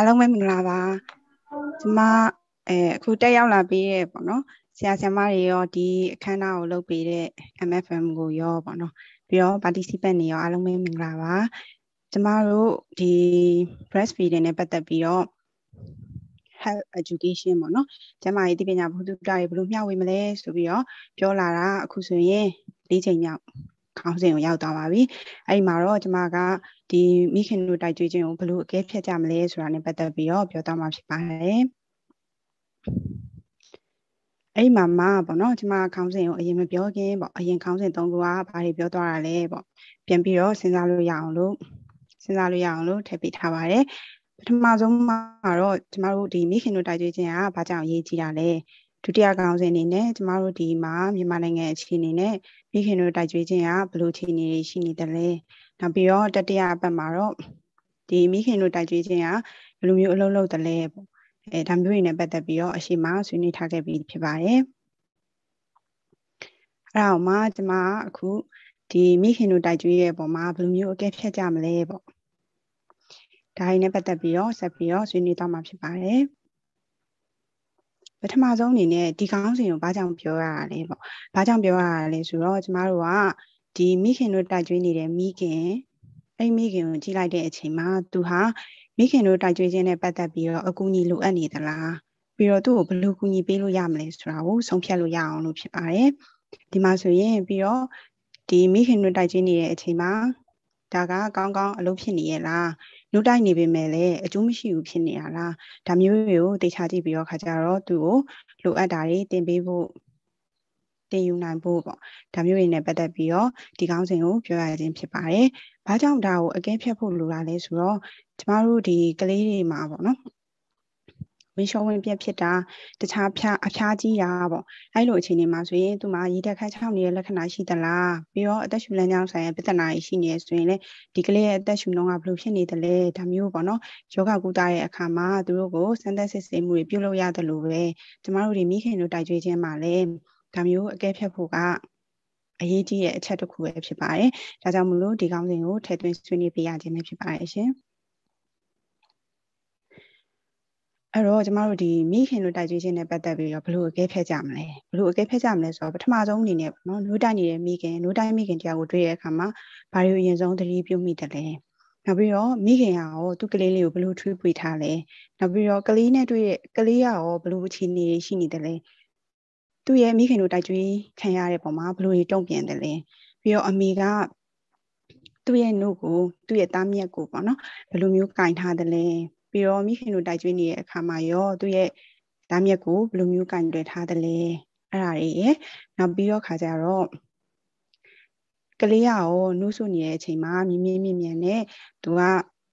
အားလုံးပဲမင်္ဂလာပါဒီမှာအဲအခုတက်ရောက်လာပြီးရဲ့ပေါ့နော်ဆရာဆရာမတွေရောဒီအခမ်းအနားကိုလုပ်ပေးတဲ့ MFM ကိုရောပေါ့နော်ပြီးတော့ participant တွေရောအားလုံးပဲမင်္ဂလာပါကျမတို့ဒီ breastfeeding နဲ့ပတ်သက်ပြီးတော့ health education ပေါ့နော်ကျမရေးတိပညာဘုဒ္ဓတာတွေဘယ်လိုမျှဝေမလဲဆိုပြီးတော့ပြောလာတာအခုဆိုရင်၄ချိန်ရောက်ခေါင်းစဉ်ကိုရောက်သွားပါပြီအဲ့ဒီမှာတော့ကျွန်မကဒီမိခင်တို့တိုက်ကြွေးခြင်းကိုဘယ်လိုအကဲဖြတ်ကြမလဲဆိုတာနဲ့ပတ်သက်ပြီးတော့ပြောသွားမှာဖြစ်ပါတယ်အဲ့ဒီမှာမပေါ့နော်ကျွန်မခေါင်းစဉ်ကိုအရင်မပြောခင်ပေါ့အရင်ခေါင်းစဉ်၃ခုကဘာတွေပြောသွားတာလဲပေါ့ပြန်ပြီးတော့စဉ်းစားလို့ရအောင်လို့စဉ်းစားလို့ရအောင်လို့ထည့်ပေးထားပါတယ်ပထမဆုံးမှာတော့ကျမတို့ဒီမိခင်တို့တိုက်ကြွေးခြင်းကဘာကြောင့်အရေးကြီးတာလဲဒုတိယခေါင်းစဉ်အနေနဲ့ကျမတို့ဒီမှာမြန်မာနိုင်ငံအခြေအနေနဲ့မိခင်တို့တိုက်ကြွေးခြင်းကဘလို့ခြေနေရှိနေတယ်လဲနောက်ပြီးတော့တတိယအပတ်မှာတော့ဒီမိခင်တို့တိုက်ကြွေးခြင်းကဘယ်လိုမျိုးအလုပ်လုပ်တယ်လဲပေါ့အဲဒါမျိုးတွေနဲ့ပတ်သက်ပြီးတော့အရှိမဆွေးနွေးထားခဲ့ပြီးဖြစ်ပါတယ်အဲ့ဒါမှကျွန်မအခုဒီမိခင်တို့တိုက်ကြွေးရဲ့ပုံမှာဘယ်လိုမျိုးအကဲဖြတ်ကြမလဲပေါ့ဒါ ਈ နဲ့ပတ်သက်ပြီးတော့ဆက်ပြီးတော့ဆွေးနွေးသွားမှာဖြစ်ပါတယ်။ပထမဆုံးအနေနဲ့ဒီကောင်းစဉ်ကိုဘာကြောင့်ပြောရတာလဲပေါ့ဘာကြောင့်ပြောရတာလဲဆိုတော့ကျမတို့ကဒီမိခင်တို့တိုက်ကျွေးနေတဲ့မိခင်အဲ့မိခင်ကိုကြည့်လိုက်တဲ့အချိန်မှာသူဟာမိခင်တို့တိုက်ကျွေးခြင်းနဲ့ပတ်သက်ပြီးတော့အကူအညီလိုအပ်နေသလားပြီးတော့သူ့ကိုဘယ်လိုကူညီပေးလို့ရမလဲဆိုတာကိုဆုံးဖြတ်လို့ရအောင်လို့ဖြစ်ပါတယ်ဒီမှာဆိုရင်ပြီးတော့ဒီမိခင်တို့တိုက်ကျွေးနေတဲ့အချိန်မှာဒါကကောင်းကောင်းအလုပ်ဖြစ်နေရဲ့လားလုတိုက်နေပေမဲ့လည်းအကျိုးမရှိဘူးဖြစ်နေရတာဒါမျိုးတွေကိုတေချာကြည့်ပြီးတော့ခါကြတော့သူ့ကိုလိုအပ်တာတွေတင်ပေးဖို့တင်ယူနိုင်ဖို့ပေါ့ဒါမျိုးတွေနဲ့ပတ်သက်ပြီးတော့ဒီကောင်းစဉ်ကိုပြောရခြင်းဖြစ်ပါတယ်။ဘာကြောင့်ဒါကိုအကဲဖြတ်ဖို့လိုတာလဲဆိုတော့ကျမတို့ဒီကလေးတွေမှာပေါ့နော်မင်းရှောဝင်ပြက်ဖြစ်တာတခြားဖျားအဖျားကြီးတာပေါ့အဲ့လိုအခြေအနေမှာဆိုရင်သူမှာရေတက်ခတ်ချောင်းနေတဲ့လက္ခဏာရှိသလားပြီးတော့အသက်ရှူလမ်းကြောင်းဆိုင်ရာပြဿနာရှိနေဆိုရင်လေဒီကလေးရဲ့အသက်ရှူနှုန်းကဘယ်လိုဖြစ်နေသလဲဒါမျိုးပေါ့နော်ယောဂကုသရဲ့အခါမှာသူတို့ကိုစမ်းသပ်စစ်ဆေးမှုတွေပြုလုပ်ရသလိုပဲကျမတို့တွေမိခင်တို့တိုက်ကြွေးခြင်းမှာလည်းဒါမျိုးအကဲဖြတ်ဖို့ကအရေးကြီးတဲ့အချက်တစ်ခုပဲဖြစ်ပါတယ်။ဒါကြောင့်မလို့ဒီကောင်းစဉ်ကိုထည့်သွင်းဆွေးနွေးပေးရခြင်းပဲဖြစ်ပါတယ်ရှင်။အဲ့တော့ကျမတို့ဒီမိခင်လိုတိုက်ကြွေးခြင်းနဲ့ပတ်သက်ပြီးတော့ဘယ်လိုအကဲဖြတ်ကြမလဲဘယ်လိုအကဲဖြတ်ကြမလဲဆိုတော့ပထမဆုံးအနေနဲ့နော်နိုးတိုက်နေတဲ့မိခင်နိုးတိုက်မိခင်တရားကိုတွေ့တဲ့အခါမှာဘာတွေအရင်ဆုံးသတိပြုမိတယ်လဲနောက်ပြီးတော့မိခင်ကရောသူ့ကလေးလေးကိုဘယ်လိုထွေးပွေထားလဲနောက်ပြီးတော့ကလေးနဲ့တွေ့တဲ့ကလေးကရောဘယ်လိုအခြေအနေရှိနေတယ်လဲသူ့ရဲ့မိခင်လိုတိုက်ကြွေးခံရတဲ့ပုံမှာဘယ်လိုတွေတုံ့ပြန်တယ်လဲပြီးတော့အမေကသူ့ရဲ့နှုတ်ကိုသူ့ရဲ့သားမြက်ကိုပေါ့နော်ဘယ်လိုမျိုးကင်ထားတယ်လဲပြီးတော့မိခင်တို့တိုက်ကျွေးနေတဲ့အခါမှာရောသူ့ရဲ့ဓာတ်မြက်ကိုဘယ်လိုမျိုးကင်တွယ်ထားသလဲအဲ့ဒါတွေရယ်နောက်ပြီးတော့ခါကြတော့ကလေးရောနှုတ်ဆုနေတဲ့အချိန်မှာမြင်းမြင်းမြင်းမြန်နဲ့သူက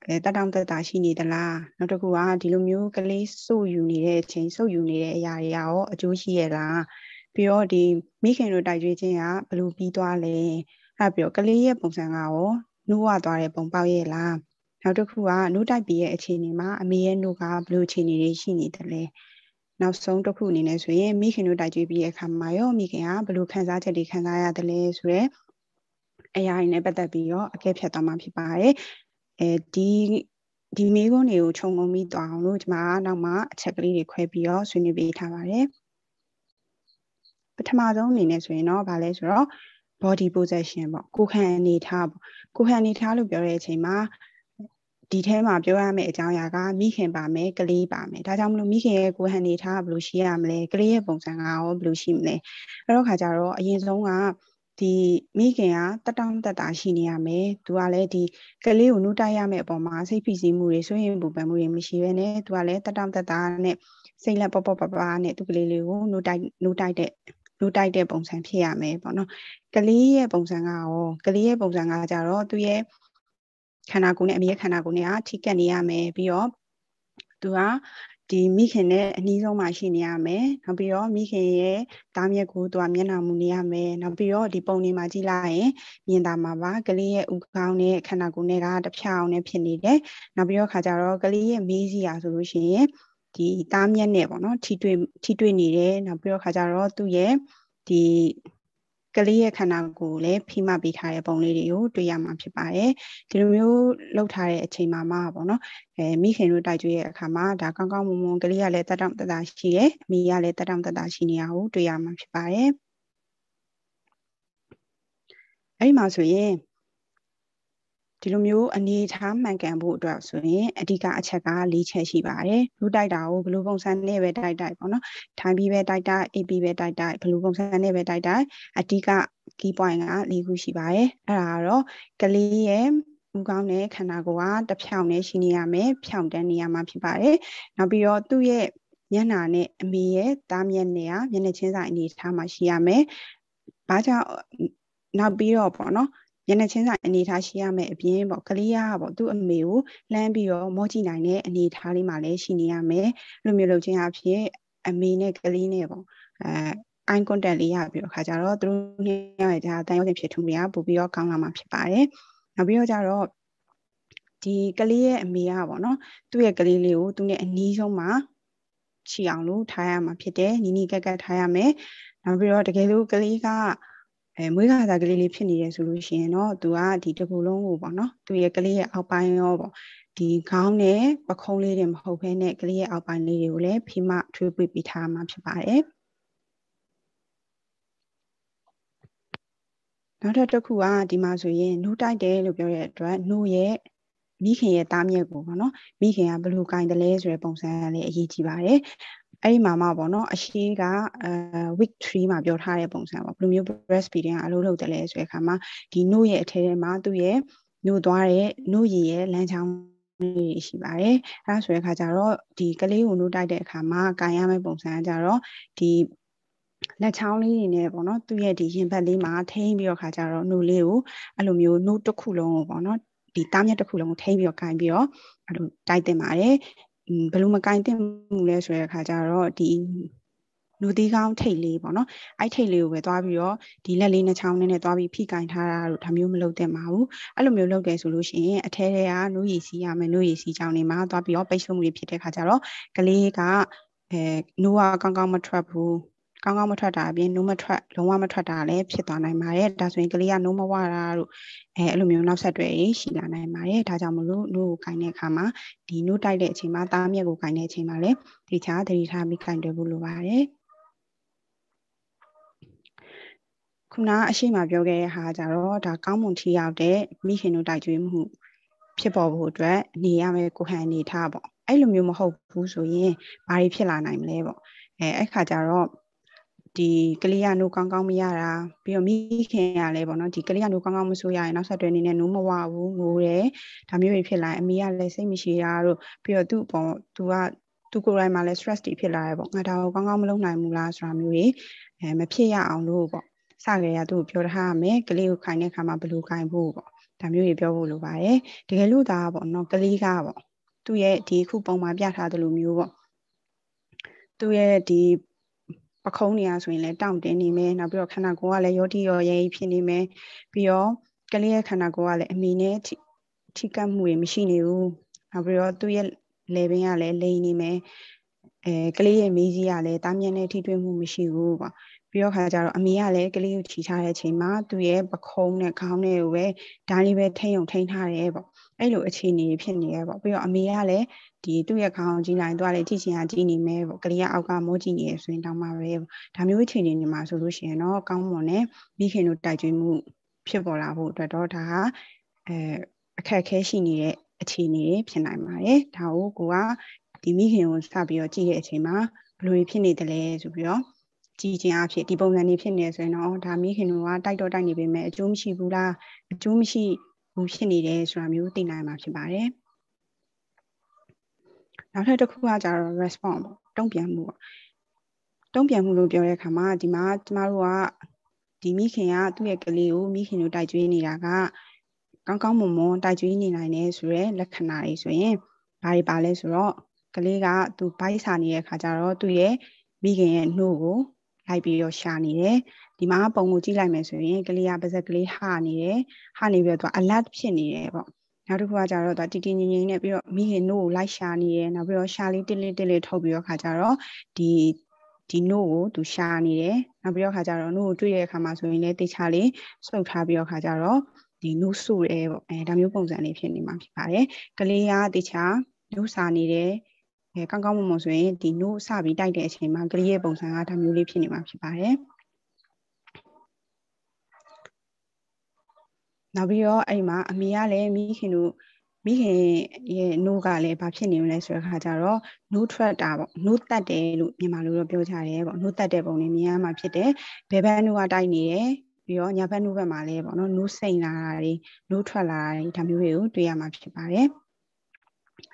တက်တောင့်တက်တာရှိနေသလားနောက်တစ်ခုကဒီလိုမျိုးကလေးစုပ်ယူနေတဲ့အချိန်စုပ်ယူနေတဲ့အရာတွေရောအကျိုးရှိရဲ့လားပြီးတော့ဒီမိခင်တို့တိုက်ကြွေးခြင်းကဘလို့ပြီးသွားလဲအဲ့ပြီးတော့ကလေးရဲ့ပုံစံကရောနှိုးဝသွားတဲ့ပုံပေါက်ရဲ့လားနောက်တစ်ခုက note type ရဲ့အခြေအနေမှာအမေရဲ့ note ကဘယ်လိုအခြေအနေတွေရှိနေသလဲနောက်ဆုံးတစ်ခုအနေနဲ့ဆိုရင်မိခင်တို့တိုက်ကြွေးပြီးတဲ့အခါမှာရောမိခင်ကဘယ်လိုခံစားချက်တွေခံစားရသလဲဆိုရဲအရာတွေနဲ့ပတ်သက်ပြီးတော့အကဲဖြတ်သွားမှာဖြစ်ပါတယ်အဲဒီဒီမိကုန်းတွေကိုခြုံငုံပြီးတွားအောင်လို့ကျွန်မကနောက်မှအချက်ကလေးတွေခွဲပြီးတော့ဆွေးနွေးပေးထားပါတယ်ပထမဆုံးအနေနဲ့ဆိုရင်တော့ဗာလဲဆိုတော့ body position ပေါ့ကိုယ်ခန္ဓာအနေထားပေါ့ကိုယ်ခန္ဓာအနေထားလို့ပြောတဲ့အချိန်မှာဒီထဲမှာပြောရမယ့်အကြောင်းအရာကမိခင်ပါမယ်ကလေးပါမယ်ဒါကြောင့်မလို့မိခင်ရဲ့ကိုယ်ဟန်နေထားဘယ်လိုရှိရမလဲကလေးရဲ့ပုံစံကရောဘယ်လိုရှိမလဲအဲ့တော့ခါကြတော့အရင်ဆုံးကဒီမိခင်ကတတောင်းတတာရှိနေရမယ်သူကလည်းဒီကလေးကိုနှုတ်တိုက်ရမယ့်အပေါ်မှာစိတ်ဖိစီးမှုတွေဆွေးရင်ပူပန်မှုတွေမရှိဘဲနဲ့သူကလည်းတတောင်းတတာနဲ့စိတ်လက်ပေါပေါပပနဲ့သူကလေးလေးကိုနှုတ်တိုက်နှုတ်တိုက်တဲ့နှုတ်တိုက်တဲ့ပုံစံဖြစ်ရမယ်ပေါ့နော်ကလေးရဲ့ပုံစံကရောကလေးရဲ့ပုံစံကကြတော့သူရဲ့ခန္ဓာကိုယ်နဲ့အမြဲခန္ဓာကိုယ်နဲ့ကထိကက်နေရမယ်ပြီးတော့သူကဒီမိခင်နဲ့အနီးဆုံးမှာရှိနေရမယ်နောက်ပြီးတော့မိခင်ရဲ့တားမြက်ကိုသူကမျက်နှာမူနေရမယ်နောက်ပြီးတော့ဒီပုံတွေမှာကြည့်လိုက်ရင် မြင်တာမှာပါကလေးရဲ့ဥကောင်းနဲ့ခန္ဓာကိုယ်နဲ့ကတဖြာအောင်နဲ့ဖြစ်နေတယ်နောက်ပြီးတော့ခါကြတော့ကလေးရဲ့မေးစီရာဆိုလို့ရှိရင်ဒီတားမြက်နဲ့ပေါ့နော် ထိတွေ့ထိတွေ့နေတယ်နောက်ပြီးတော့ခါကြတော့သူ့ရဲ့ဒီကလေးရဲ့ခန္ဓာကိုယ်လည်းဖိမပေးထားတဲ့ပုံလေးတွေကိုတွေ့ရမှာဖြစ်ပါတယ်ဒီလိုမျိုးလောက်ထားတဲ့အချိန်မှာမှာပေါ့နော်အဲမိခင်တို့တိုက်ကြွရဲ့အခါမှာဒါကောင်းကောင်းမွန်မွန်ကလေးကလည်းတက်တောင့်တတာရှိတယ်မိကလည်းတက်တောင့်တတာရှိနေတာကိုတွေ့ရမှာဖြစ်ပါတယ်အဲ့ဒီမှာဆိုရင်ဒီလိုမျိုးအနေထားမှန်ကန်ဖို့အတွက်ဆိုရင်အဓိက အချက်က၄ချက်ရှိပါတယ်လူတိုက်တာကိုဘယ်လိုပုံစံနဲ့ပဲတိုက်တိုက်ပေါ့နော်ထိုင်းပြီးပဲတိုက်တိုက်အေးပြီးပဲတိုက်တိုက်ဘယ်လိုပုံစံနဲ့ပဲတိုက်တိုက်အဓိက key point က၄ခုရှိပါတယ်အဲ့ဒါကတော့ကလေးရဲ့ူကောင်းတဲ့ခန္ဓာကိုယ်ကတဖြောင်နဲ့ရှိနေရမယ်ဖြောင်တန်းနေရမှာဖြစ်ပါတယ်။နောက်ပြီးတော့သူ့ရဲ့မျက်နှာနဲ့အမေရဲ့သားမျက်နှာကမျက်နှာချင်းဆိုင်အနေထားမှာရှိရမယ်။ဘာကြောင့်နောက်ပြီးတော့ပေါ့နော်မျက်နှာချင်းဆိုင်အနေထားရှိရမယ်အပြင်ပေါ့ကလေးရပေါ့သူ့အမေကိုလှမ်းပြီးတော့မော့ကြည့်နိုင်တဲ့အနေထားလေးမှလည်းရှိနေရမယ်အဲ့လိုမျိုးလုပ်ခြင်းအဖြစ်အမေနဲ့ကလေးနဲ့ပေါ့အဲ eye contact လေးရပြီးတော့ခါကြတော့သူတို့နှစ်ယောက်ရဲ့ဒါတန်ရုပ်ရှင်ဖြစ်ထုံးတွေကပို့ပြီးတော့ကောင်းလာမှာဖြစ်ပါတယ်နောက်ပြီးတော့ကြတော့ဒီကလေးရဲ့အမေကပေါ့နော်သူ့ရဲ့ကလေးလေးကိုသူ့နဲ့အနီးဆုံးမှာချီအောင်လို့ထားရမှာဖြစ်တယ်နီနီကက်ကက်ထားရမယ်နောက်ပြီးတော့တကယ်လို့ကလေးကအဲမွေးခါသားကလေးလေးဖြစ်နေတယ်ဆိုလို့ရှိရင်တော့သူကဒီတစ်ခုလုံးကိုပေါ့နော်သူရဲ့ကလေးရဲ့အောက်ပိုင်းရောပေါ့ဒီခေါင်းနဲ့ပခုံးလေးတွေမဟုတ်ဘဲနဲ့ကလေးရဲ့အောက်ပိုင်းလေးတွေကိုလည်းဖိမထွေးပွေပေးထားမှာဖြစ်ပါတယ်နောက်ထပ်တစ်ခုကဒီမှာဆိုရင်နိုးတိုက်တယ်လို့ပြောရတဲ့အတွက်နိုးရဲ့မိခင်ရဲ့တားမြစ်ကိုပေါ့နော်မိခင်ကဘယ်လိုကင်တယ်လဲဆိုတဲ့ပုံစံလေးအရေးကြီးပါတယ်အဲ့ဒီမှာမှပေါ့နော်အရှိကအဲ week 3မှာပြောထားတဲ့ပုံစံပေါ့ဘယ်လိုမျိုး breastfeeding ကအလုပ်လုပ်တယ်လဲဆိုတဲ့အခါမှာဒီနှုတ်ရဲ့အထဲထဲမှာသူ့ရဲ့နှုတ်သွားတဲ့နှုတ်ရည်ရဲ့လမ်းကြောင်းလေးရှိပါတယ်အဲဒါဆိုတဲ့အခါကျတော့ဒီကလေးကိုနှုတ်တိုက်တဲ့အခါမှာကန်ရမယ့်ပုံစံကကျတော့ဒီလက်ချောင်းလေးတွေနဲ့ပေါ့နော်သူ့ရဲ့ဒီရင်ဘတ်လေးမှာထိန်းပြီးတော့ခါကြတော့နှုတ်လေးကိုအဲ့လိုမျိုးနှုတ်တစ်ခုလုံးကိုပေါ့နော်ဒီတားမြက်တစ်ခုလုံးကိုထိန်းပြီးတော့ခြင်ပြီးတော့အဲ့လိုတိုက်တင်ပါတယ်ဘယ်လိုမကင်တင်မှုလဲဆိုတဲ့အခါကျတော့ဒီလူသီးကောင်းထိတ်လေးပေါ့နော်အဲ့ထိတ်လေးကိုပဲသွားပြီးတော့ဒီလက်လေးနှချောင်းနဲ့သွားပြီးဖိကင်ထားတာတို့ဒါမျိုးမလုပ်သင့်ပါဘူးအဲ့လိုမျိုးလုပ်တယ်ဆိုလို့ရှိရင်အထဲထဲကနို့ရည်စီရမယ်နို့ရည်စီကြောင်းနေမှာသွားပြီးတော့ပိတ်ဆို့မှုတွေဖြစ်တဲ့အခါကျတော့ကလေးကအဲနို့ကကောင်းကောင်းမထွက်ဘူးကောင်းကောင်းမထွက်တာအပြင်နိုးမထွက်လုံးဝမထွက်တာလည်းဖြစ်သွားနိုင်ပါတယ်ဒါဆိုရင်ကလေးကနိုးမဝတာတို့အဲအဲ့လိုမျိုးနောက်ဆက်တွဲရှိလာနိုင်ပါတယ်ဒါကြောင့်မလို့နိုးကိုခြင်တဲ့အခါမှာဒီနိုးတိုက်တဲ့အချိန်မှာသားမြက်ကိုခြင်တဲ့အချိန်မှာလည်းဒီချာသတိထားပြီးခြင်တယ်ဖို့လိုပါတယ်ခုနအရှိမပြောခဲ့တဲ့ဟာကြတော့ဒါကောင်းမွန်ထီရောက်တဲ့မိခင်တို့တိုက်ကြွေးမှုဖြစ်ပေါ်ဖို့အတွက်နေရမယ့်ကိုဟန်နေထားပေါ့အဲ့လိုမျိုးမဟုတ်ဘူးဆိုရင်ဘာတွေဖြစ်လာနိုင်မလဲပေါ့အဲအဲ့ခါကျတော့ဒီကလေးရနိုးကောင်းကောင်းမရတာပြီးတော့မိခင်ကလည်းပေါ့နော်ဒီကလေးရနိုးကောင်းကောင်းမဆိုးရရင်နောက်ဆက်တွဲအနေနဲ့နိုးမဝဘူးငိုတယ်ဒါမျိုးတွေဖြစ်လာရင်အမေကလည်းစိတ်မရှိတာတို့ပြီးတော့သူ့အပေါ်သူကသူကိုယ်တိုင်မှလည်း stress တွေဖြစ်လာတယ်ပေါ့ငါဒါကိုကောင်းကောင်းမလုပ်နိုင်ဘူးလားဆိုတာမျိုးတွေအဲမဖြစ်ရအောင်လို့ပေါ့စကြရသူ့ကိုပြောထားရမယ်ကလေးကိုခိုင်းတဲ့အခါမှာဘယ်လိုခိုင်းဖို့ပေါ့ဒါမျိုးတွေပြောဖို့လိုပါတယ်တကယ်လို့ဒါပေါ့နော်ကလေးကပေါ့သူ့ရဲ့ဒီခုပုံမှာပြထားသလိုမျိုးပေါ့သူ့ရဲ့ဒီပခုံးနေရဆိုရင်လည်းတောင့်တင်းနေမယ်နောက်ပြီးတော့ခန္ဓာကိုယ်ကလည်းရောတိရောရဲဖြစ်နေမယ်ပြီးတော့ကလေးရဲ့ခန္ဓာကိုယ်ကလည်းအမိနဲ့ထိကတ်မှုတွေမရှိနေဘူးနောက်ပြီးတော့သူ့ရဲ့လေပင်ကလည်းလိန်နေမယ်အဲကလေးရဲ့မေးကြီးကလည်းတားမြက်နဲ့ထိတွေ့မှုမရှိဘူးပေါ့ပြီးတော့ခါကြတော့အမေကလည်းကလေးကိုချီထားတဲ့အချိန်မှာသူ့ရဲ့ပခုံးနဲ့ခေါင်းနဲ့ကိုပဲဒါလေးပဲထိမ့်ုံထိမ့်ထားတယ်ပေါ့အဲ့လိုအခြေအနေဖြစ်နေရပေါ့ပြီးတော့အမေကလည်းဒီသူ့ရဲ့ခေါင်းကြီးလိုက်သွားလေထိချင်ရကြီးနေမယ်ပေါ့ကလေးကအောက်ကမိုးကြည့်နေရဆိုရင်တောင်းပါပဲဒါမျိုးအခြေအနေတွေမှာဆိုလို့ရှိရင်တော့ကောင်းမွန်တဲ့မိခင်တို့တိုက်ကြွမှုဖြစ်ပေါ်လာဖို့အတွက်တော့ဒါဟာအဲအခက်အခဲရှိနေတဲ့အခြေအနေတွေဖြစ်နိုင်ပါတယ်ဒါကိုကိုကဒီမိခင်ကိုစပြီးတော့ကြည့်တဲ့အချိန်မှာဘလို့ဖြစ်နေတယ်လဲဆိုပြီးတော့ကြည်ချင်းအဖြစ်ဒီပုံစံတွေဖြစ်နေဆိုရင်တော့ဒါမိခင်တို့ကတိုက်တော့တိုက်နေပေမဲ့အကျိုးမရှိဘူးလားအကျိုးမရှိဖြစ်နေတယ်ဆိုတာမျိုးသိနိုင်မှာဖြစ်ပါတယ်။နောက်ထပ်တစ်ခုကကြတော့ response ပေါ့တုံ့ပြန်မှုပေါ့တုံ့ပြန်မှုလို့ပြောတဲ့အခါမှာဒီမှာကျမတို့ကဒီမိခင်ကသူ့ရဲ့ကလေးကိုမိခင်တို့တိုက်ကြွေးနေတာကကောင်းကောင်းမွန်မွန်တိုက်ကြွေးနေနိုင်တယ်ဆိုရယ်လက္ခဏာတွေဆိုရင်ဘာတွေပါလဲဆိုတော့ကလေးကသူဘိုက်စာနေတဲ့အခါကျတော့သူ့ရဲ့မိခင်ရဲ့နှုတ်ကိုလိုက်ပြီးတော့ရှာနေတယ်ဒီမှာပုံကိုကြည့်လိုက်မယ်ဆိုရင်ကလေးကပါဇက်ကလေးဟာနေတယ်ဟာနေပြီးတော့သူ alert ဖြစ်နေတယ်ပေါ့နောက်တစ်ခုကကြတော့သူတီတီငင်ငင်နဲ့ပြီးတော့မိခင်နို့ကိုလိုက်ရှာနေတယ်နောက်ပြီးတော့ရှာလေးတစ်လေးတစ်လေးထုတ်ပြီးတော့ခါကြတော့ဒီဒီနို့ကိုသူရှာနေတယ်နောက်ပြီးတော့ခါကြတော့နို့ကိုတွေ့တဲ့အခါမှာဆိုရင်လည်းတေချာလေးစုပ်ထားပြီးတော့ခါကြတော့ဒီနို့ဆူရဲပေါ့အဲဒါမျိုးပုံစံလေးဖြစ်နေမှာဖြစ်ပါတယ်ကလေးကတေချာနို့စာနေတယ်အဲကောင်းကောင်းမွန်မွန်ဆိုရင်ဒီ note စပြီးတိုက်တဲ့အချိန်မှာကလေးရဲ့ပုံစံကဒါမျိုးလေးဖြစ်နေမှာဖြစ်ပါတယ်နောက်ပြီးတော့အဲ့မှာအမေကလည်းမိခင်တို့မိခင်ရဲ့ note ကလည်းဘာဖြစ်နေမလဲဆိုတဲ့ခါကျတော့ note ထွက်တာပေါ့ note တက်တယ်လို့မြန်မာလိုတော့ပြောကြတယ်ပေါ့ note တက်တဲ့ပုံနဲ့မြင်ရမှာဖြစ်တယ်ဘယ်ဘက် note ကတိုက်နေတယ်ပြီးတော့ညာဘက် note ဘက်မှာလည်းပေါ့နော် note စိန်လာတာတွေ note ထွက်လာတာတွေဒါမျိုးတွေကိုတွေ့ရမှာဖြစ်ပါတယ်။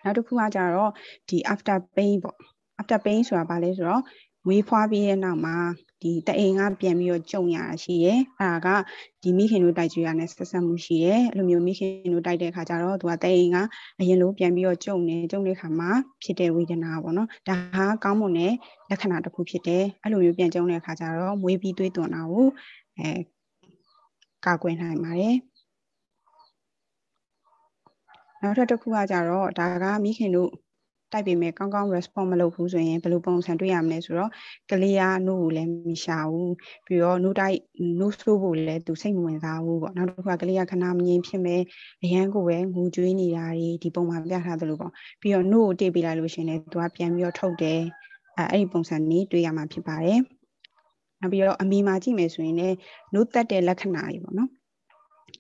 နောက်တစ်ခုကကြတော့ဒီ after pain ပေါ့ after pain ဆိုတာဘာလဲဆိုတော့မွေးဖွားပြီးရဲ့နောက်မှာဒီတအိမ်ကပြန်ပြီးတော့ကြုံရတာရှိရယ်အဲဒါကဒီမိခင်တို့တိုက်ကြရတဲ့ဆက်ဆက်မှုရှိရယ်အဲ့လိုမျိုးမိခင်တို့တိုက်တဲ့ခါကျတော့သူကတအိမ်ကအရင်လိုပြန်ပြီးတော့ကြုံနေကြုံတဲ့ခါမှာဖြစ်တဲ့ဝေဒနာပေါ့နော်ဒါဟာကောင်းမွန်တဲ့လက္ခဏာတစ်ခုဖြစ်တယ်အဲ့လိုမျိုးပြန်ကြုံတဲ့ခါကျတော့မွေးပြီးသွေးသွန်တာကိုအဲကာကွယ်နိုင်ပါတယ်နောက်ထပ်တစ်ခုကကြတော့ဒါကမိခင်တို့တိုက်ပေမဲ့ကောင်းကောင်း response မလုပ်ဘူးဆိုရင်ဘယ်လိုပုံစံတွေ့ရမလဲဆိုတော့ကလေးအားနို့ကိုလည်းမရှာဘူးပြီးတော့နို့တိုက်နို့ဆိုးဖို့လည်းသူစိတ်မဝင်စားဘူးပေါ့နောက်တစ်ခါကလေးကခဏမငြင်းဖြစ်မဲ့အရန်ကိုပဲငူကြွေးနေတာတွေဒီပုံမှာပြထားသလိုပေါ့ပြီးတော့နို့ကိုတိတ်ပေးလိုက်လို့ရှင်လည်းသူကပြန်ပြီးတော့ထုတ်တယ်အဲအဲ့ဒီပုံစံนี้တွေ့ရမှာဖြစ်ပါတယ်နောက်ပြီးတော့အမိမာကြည့်မယ်ဆိုရင်လည်းနို့တက်တဲ့လက္ခဏာတွေပေါ့နော်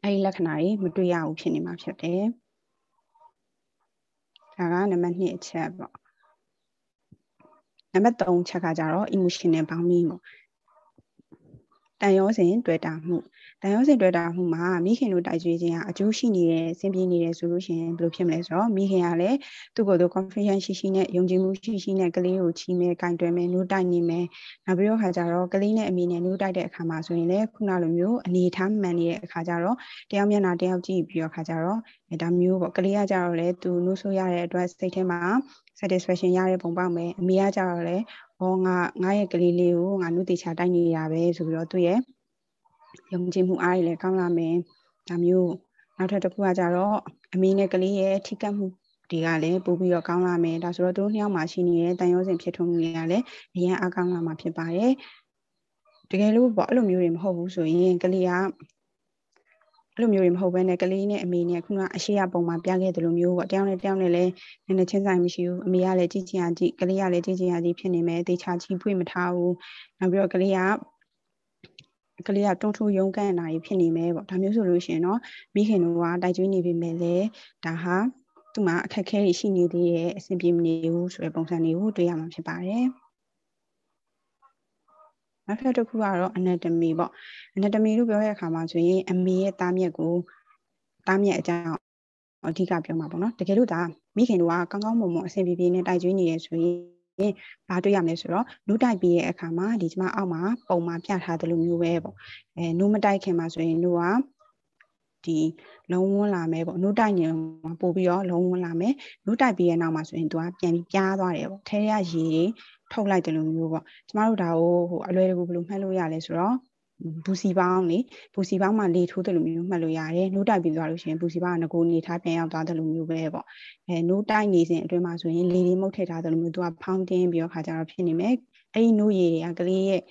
အဲ့ဒီလက္ခဏာတွေမတွေ့ရဘူးဖြစ်နေမှာဖြစ်တယ်ဒါကနံပါတ်2အချက်ပေါ့နံပါတ်3ချက်ကကြတော့ emotional bounding ပေါ့တန်ရောစဉ်တွေ့တာမှုတန်ရုံးစင်တွေ့တာမှုမှာမိခင်တို့တိုက်ကြွေးခြင်းဟာအကျိုးရှိနေတယ်ဆင်ပြေနေတယ်ဆိုလို့ရှိရင်ဘယ်လိုဖြစ်မလဲဆိုတော့မိခင်ကလည်းသူ့ကိုယ်သူ confidence ရှိရှိနဲ့ယုံကြည်မှုရှိရှိနဲ့ကလေးကိုချီးမဲ၊ကင်တွယ်မဲ၊နှုတ်တိုက်နေမဲနောက်ပြီးတော့ခါကြတော့ကလေးနဲ့အမိနဲ့နှုတ်တိုက်တဲ့အခါမှာဆိုရင်လည်းခုနလိုမျိုးအနေထားမှန်နေတဲ့အခါကြတော့တယောက်မျက်နှာတယောက်ကြည့်ပြီးတော့ခါကြတော့ဒါမျိုးပေါ့ကလေးကကြတော့လေသူနှုတ်ဆိုရတဲ့အတွက်စိတ်ထဲမှာ satisfaction ရတဲ့ပုံပေါက်မယ်အမေကကြတော့လေဟောငါငါရဲ့ကလေးလေးကိုငါနှုတ်တေချာတိုက်နေရပဲဆိုပြီးတော့သူ့ရဲ့ယုံကြည်မှုအားကြီးလည်းကောင်းလာမယ်ဒါမျိုးနောက်ထပ်တစ်ခုကကြတော့အမေနဲ့ကလေးရဲ့ထိကတ်မှုတွေကလည်းပို့ပြီးတော့ကောင်းလာမယ်ဒါဆိုတော့သူတို့နှစ်ယောက်မှာရှိနေတဲ့တန်ရုံးစဉ်ဖြစ်ထွန်းမှုတွေကလည်းအရင်အကောင်းလာမှာဖြစ်ပါတယ်တကယ်လို့ပေါ့အဲ့လိုမျိုးတွေမဟုတ်ဘူးဆိုရင်ကလေးကအဲ့လိုမျိုးတွေမဟုတ်ဘဲနဲ့ကလေးနဲ့အမေနဲ့ခုနကအရှိရပုံမှာပြခဲ့တယ်လို့မျိုးပေါ့တယောက်နဲ့တယောက်နဲ့လည်းနည်းနည်းချင်းဆိုင်မရှိဘူးအမေကလည်းကြည်ချင်အောင်ကြည်ကလေးကလည်းကြည်ချင်အောင်ကြည်ဖြစ်နေမယ်တေချာချီးပွေ့မထားဘူးနောက်ပြီးတော့ကလေးကကလေးကတွန်းထိုးရုံးကန်တာကြီးဖြစ်နေမယ်ပေါ့ဒါမျိုးဆိုလို့ရှိရင်တော့မိခင်တို့ကတိုက်ကျွေးနေပြီမယ်လေဒါဟာသူ့မှာအခက်အခဲရှိနေသေးရဲ့အဆင်ပြေမနေဘူးဆိုတဲ့ပုံစံတွေကိုတွေ့ရမှာဖြစ်ပါတယ်။နောက်ထပ်တစ်ခုကတော့ anatomy ပေါ့ anatomy လို့ပြောတဲ့အခါမှာဆိုရင်အမေရဲ့သားမြက်ကိုသားမြက်အကြောင်းအဓိကပြောမှာပေါ့နော်တကယ်လို့ဒါမိခင်တို့ကကောင်းကောင်းမွန်မွန်အဆင်ပြေပြေနဲ့တိုက်ကျွေးနေရဆိုရင်ဘာတွေ့ရမလဲဆိုတော့နူးတိုက်ပြီးရဲ့အခါမှာဒီကျမအောက်မှာပုံမှာပြထားတယ်လို့မျိုးပဲပေါ့အဲနူးမတိုက်ခင်မှာဆိုရင်တို့ကဒီလုံးဝန်းလာမယ်ပေါ့နှုတ်တိုက်နေမှာပို့ပြီးတော့လုံးဝန်းလာမယ်နှုတ်တိုက်ပြီးရနောက်မှာဆိုရင် तू ကပြန်ပြီးပြားသွားတယ်ပေါ့ထဲရရေထုတ်လိုက်တယ်လို့မျိုးပေါ့ကျမတို့ဒါကိုဟိုအလွယ်တကူဘယ်လိုမှတ်လို့ရလဲဆိုတော့ဘူစီပေါင်းလေဘူစီပေါင်းမှာလေထိုးတယ်လို့မျိုးမှတ်လို့ရတယ်နိုးတိုက်ပြီးသွားလို့ရှိရင်ဘူစီပေါင်းကငကိုနေထားပြန်ရောက်သွားတယ်လို့မျိုးပဲပေါ့အဲနိုးတိုက်နေစဉ်အတွင်းမှာဆိုရင်လေလေးမုတ်ထည့်ထားတယ်လို့မျိုးသူကဖောင်းတင်းပြီးတော့ခါကြတော့ဖြစ်နေမယ်အဲဒီနိုးရည်တွေကကလေးရဲ့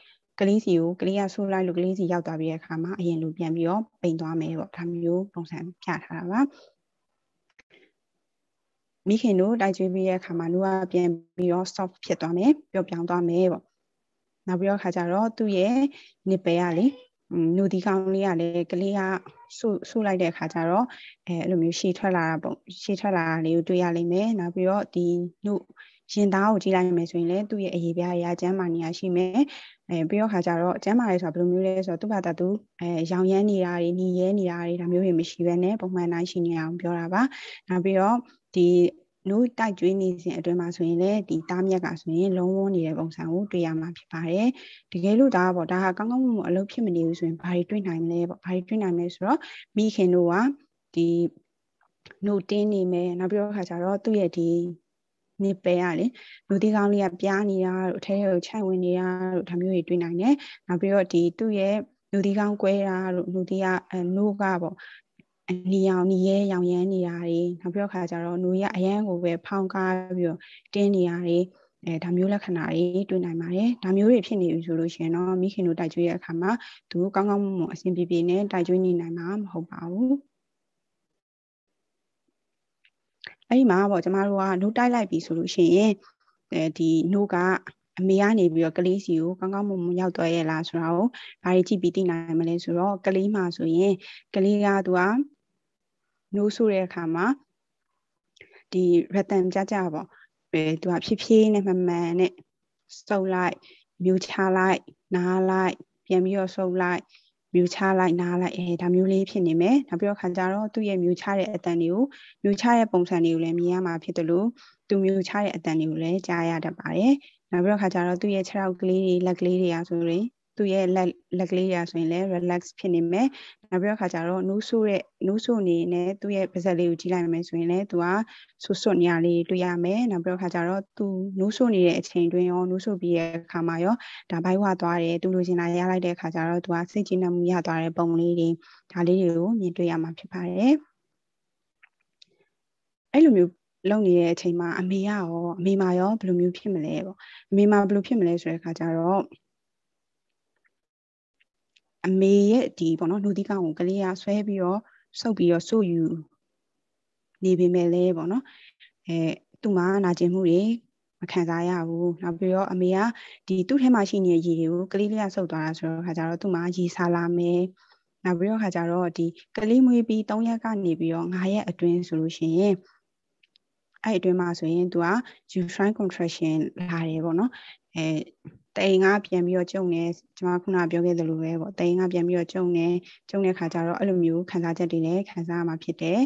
ကလေးစီကိုကလေးကဆိုးလိုက်လို့ကလေးစီရောက်သွားပြီးတဲ့အခါမှာအရင်လိုပြန်ပြီးတော့ပိန်သွားမယ်ပေါ့ဒါမျိုးပုံစံပြထားတာပါမိခင်တို့တိုက်ကျွေးပြီးရဲ့အခါမှာနှုတ်ကပြန်ပြီးတော့ soft ဖြစ်သွားမယ်ပျော့ပြောင်းသွားမယ်ပေါ့နောက်ပြီးတော့ခါကြတော့သူ့ရဲ့နစ်ပယ်ကလေနှုတ်ဒီကောင်းလေးကလည်းကလေးကဆုဆုလိုက်တဲ့အခါကျတော့အဲအဲ့လိုမျိုးရှည်ထွက်လာတာပေါ့ရှည်ထွက်လာတာလေးကိုတွေ့ရလိမ့်မယ်နောက်ပြီးတော့ဒီနှုတ်ရင်သားကိုကြည့်လိုက်မယ်ဆိုရင်လည်းသူ့ရဲ့အရေးပြားရာကျမ်းမာနေရရှိမယ်အဲပြီးတော့ခါကြတော့ကျမ်းမာရဲဆိုတာဘယ်လိုမျိုးလဲဆိုတော့သူ့ဘာသာသူအဲရောင်ရမ်းနေတာတွေညီရဲနေတာတွေဒါမျိုးတွေမရှိဘဲနဲ့ပုံမှန်တိုင်းရှိနေအောင်ပြောတာပါနောက်ပြီးတော့ဒီနို့တိုက်ကျွေးနေစဉ်အတွင်းမှာဆိုရင်လည်းဒီတားမြက်ကဆိုရင်လုံးဝနေတဲ့ပုံစံကိုတွေ့ရမှာဖြစ်ပါတယ်။တကယ်လို့ဒါကပေါ့ဒါကကောင်းကောင်းမွန်မွန်အလုပ်ဖြစ်မနေဘူးဆိုရင်ဘာတွေတွေ့နိုင်မလဲပေါ့ဘာတွေတွေ့နိုင်မလဲဆိုတော့မိခင်တို့ကဒီနို့တင်းနေမယ်နောက်ပြီးတော့ခါကျတော့သူ့ရဲ့ဒီနေပယ်ရလေလူတီကောင်းလေးကပြားနေတာတို့အထဲကိုခြိုက်ဝင်နေတာတို့ဒါမျိုးတွေတွေ့နိုင်တယ်။နောက်ပြီးတော့ဒီသူ့ရဲ့လူတီကောင်းကွဲတာတို့လူတီကနို့ကပေါ့အနီရောင်နီရဲရောင်ရမ်းနေတာတွေနောက်ပြီးတော့ခါကြတော့နူရအရန်ကိုပဲဖောင်းကားပြီးတော့တင်းနေတာတွေအဲဒါမျိုးလက္ခဏာတွေတွေ့နိုင်ပါတယ်ဒါမျိုးတွေဖြစ်နေပြီဆိုလို့ရှိရင်တော့မိခင်တို့တိုက်ကြွေးရတဲ့အခါမှာသူကောင်းကောင်းမွန်မွန်အဆင်ပြေပြေနဲ့တိုက်ကြွေးနေနိုင်မှာမဟုတ်ပါဘူးအဲ့ဒီမှာပေါ့ကျမတို့ကနိုးတိုက်လိုက်ပြီဆိုလို့ရှိရင်အဲဒီနိုးကအမေကနေပြီးတော့ကလေးစီကိုကောင်းကောင်းမွန်မွန်ရောက်သွားရဲ့လားဆိုတာကိုဘာတွေကြည့်ပြီးသိနိုင်မလဲဆိုတော့ကလေးမှာဆိုရင်ကလေးကသူကနိုးဆိုတဲ့အခါမှာဒီရတန်ကြကြပေါ့ပဲသူကဖြည်းဖြည်းနဲ့မှန်မှန်နဲ့စုပ်လိုက်မြူချလိုက်နားလိုက် ပြန်ပြီးတော့စုပ်လိုက်မြူချလိုက်နားလိုက်အဲဒါမျိုးလေးဖြစ်နေမယ်နောက်ပြီးတော့ခါကြတော့သူ့ရဲ့မြူချတဲ့အတန်တွေကိုမြူချတဲ့ပုံစံတွေကိုလည်းမြင်ရမှာဖြစ်တယ်လို့သူမြူချတဲ့အတန်တွေကိုလည်းကြားရတတ်ပါတယ်နောက်ပြီးတော့ခါကြတော့သူ့ရဲ့ခြေထောက်ကလေးတွေလက်ကလေးတွေအားဆိုရင်သူ့ရဲ့လက်လက်ကလေးတွေအားဆိုရင်လည်း relax ဖြစ်နေမယ်နောက်ပြီးတော့ခါကြတော့ no so ရဲ့ no so နေနဲ့သူ့ရဲ့ပါးစပ်လေးကိုကြည့်လိုက်မယ်ဆိုရင်လည်းသူကဆွဆွနေရလေးတွေ့ရမယ်နောက်ပြီးတော့ခါကြတော့သူ no so နေတဲ့အချိန်တွင်းရော no so ပြီးရဲ့အခါမှာရောဒါဘိုက်ဝသွားတယ်သူလိုချင်တာရလိုက်တဲ့ခါကြတော့သူကစိတ်ကြည်နှံမှုရသွားတဲ့ပုံလေးတွေဒါလေးတွေကိုမြင်တွေ့ရမှာဖြစ်ပါတယ်အဲ့လိုမျိုးလုပ်နေတဲ့အချိန်မှာအမေကရောအမေမရောဘယ်လိုမျိုးဖြစ်မလဲပေါ့အမေမဘယ်လိုဖြစ်မလဲဆိုတဲ့အခါကျတော့အမေရဲ့ဒီပေါ့နော်နှုတ်သီးကောင်ကိုကလေးကဆွဲပြီးတော့ဆုပ်ပြီးတော့စုပ်ယူနေပေမဲ့လည်းပေါ့နော်အဲသူ့မှာနာကျင်မှုတွေမခံစားရဘူးနောက်ပြီးတော့အမေကဒီသူ့ထဲမှာရှိနေတဲ့ရေတွေကိုကလေးလေးကစုပ်သွားတာဆိုတော့ခါကြတော့သူ့မှာရေဆာလာမယ်နောက်ပြီးတော့ခါကြတော့ဒီကလေးမွေးပြီး3ရက်ကနေပြီးတော့9ရက်အတွင်းဆိုလို့ရှိရင်အဲ့အတွင်းမှာဆိုရင်သူက uterine contraction လာတယ်ပေါ့နော်အဲတိမ်ကပြန်ပြီးတော့ကျုံနေကျွန်မခုနပြောခဲ့သလိုပဲပေါ့တိမ်ကပြန်ပြီးတော့ကျုံနေကျုံတဲ့ခါကျတော့အဲ့လိုမျိုးခံစားချက်တွေလည်းခံစားရမှာဖြစ်တယ်